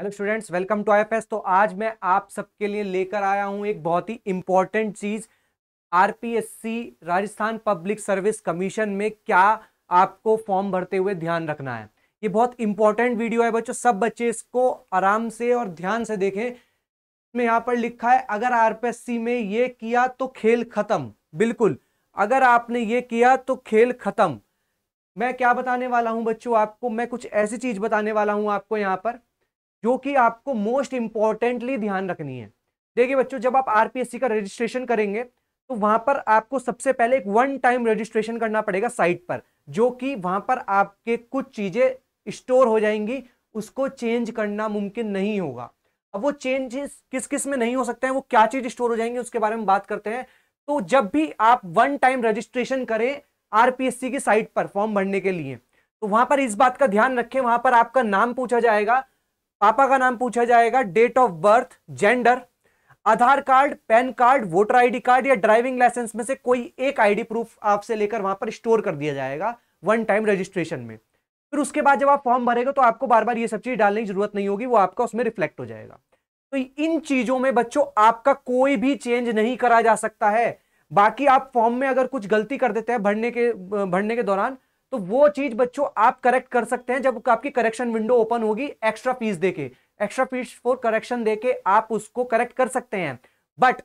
hello students welcome to I तो आज मैं आप सबके लिए लेकर आया हूं एक बहुत ही इम्पॉर्टेंट चीज़ RPSC Rajasthan public service commission में क्या आपको फॉर्म भरते हुए ध्यान रखना है ये बहुत इंपॉर्टेंट वीडियो है बच्चों सब बच्चे इसको आराम से और ध्यान से देखें मैं यहाँ पर लिखा है अगर आर में ये किया तो खेल ख़त्म बिल्कुल अगर आपने ये किया तो खेल ख़त्म मैं क्या बताने वाला हूँ बच्चों आपको मैं कुछ ऐसी चीज़ बताने वाला हूँ आपको यहाँ पर जो कि आपको मोस्ट इंपॉर्टेंटली ध्यान रखनी है देखिए बच्चों जब आप आरपीएससी का रजिस्ट्रेशन करेंगे तो वहां पर आपको सबसे पहले एक वन टाइम रजिस्ट्रेशन करना पड़ेगा साइट पर जो कि वहां पर आपके कुछ चीजें स्टोर हो जाएंगी उसको चेंज करना मुमकिन नहीं होगा अब वो चेंजेस किस किस में नहीं हो सकते हैं वो क्या चीज स्टोर हो जाएंगे उसके बारे में बात करते हैं तो जब भी आप वन टाइम रजिस्ट्रेशन करें आरपीएससी की साइट पर फॉर्म भरने के लिए तो वहां पर इस बात का ध्यान रखें वहां पर आपका नाम पूछा जाएगा पापा का नाम पूछा जाएगा date of birth gender Aadhaar card PAN card voter ID card या ड्राइविंग लाइसेंस में से कोई एक आईडी प्रूफ आपसे लेकर वहां पर स्टोर कर दिया जाएगा वन टाइम रजिस्ट्रेशन में फिर उसके बाद जब आप फॉर्म भरेगा तो आपको बार बार ये सब चीज डालने की जरूरत नहीं होगी वो आपका उसमें रिफ्लेक्ट हो जाएगा तो इन चीजों में बच्चों आपका कोई भी चेंज नहीं करा जा सकता है बाकी आप फॉर्म में अगर कुछ गलती कर देते हैं भरने के भरने के दौरान तो वो चीज बच्चों आप करेक्ट कर सकते हैं जब आपकी करेक्शन विंडो ओपन होगी एक्स्ट्रा फीस देके एक्स्ट्रा फीस फॉर करेक्शन देके आप उसको करेक्ट कर सकते हैं बट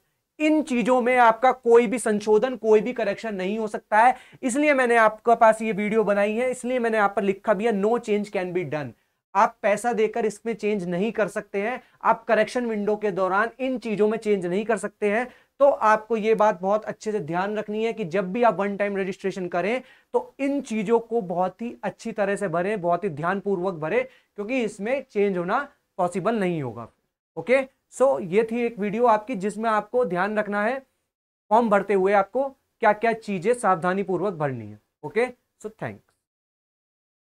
इन चीजों में आपका कोई भी संशोधन कोई भी करेक्शन नहीं हो सकता है इसलिए मैंने आपके पास ये वीडियो बनाई है इसलिए मैंने आप पर लिखा भी है no change can be done आप पैसा देकर इसमें चेंज नहीं कर सकते हैं आप करेक्शन विंडो के दौरान इन चीज़ों में चेंज नहीं कर सकते हैं तो आपको ये बात बहुत अच्छे से ध्यान रखनी है कि जब भी आप वन टाइम रजिस्ट्रेशन करें तो इन चीज़ों को बहुत ही अच्छी तरह से भरें बहुत ही ध्यानपूर्वक भरें क्योंकि इसमें चेंज होना पॉसिबल नहीं होगा ओके सो so, ये थी एक वीडियो आपकी जिसमें आपको ध्यान रखना है फॉर्म भरते हुए आपको क्या क्या चीज़ें सावधानीपूर्वक भरनी है ओके सो थैंक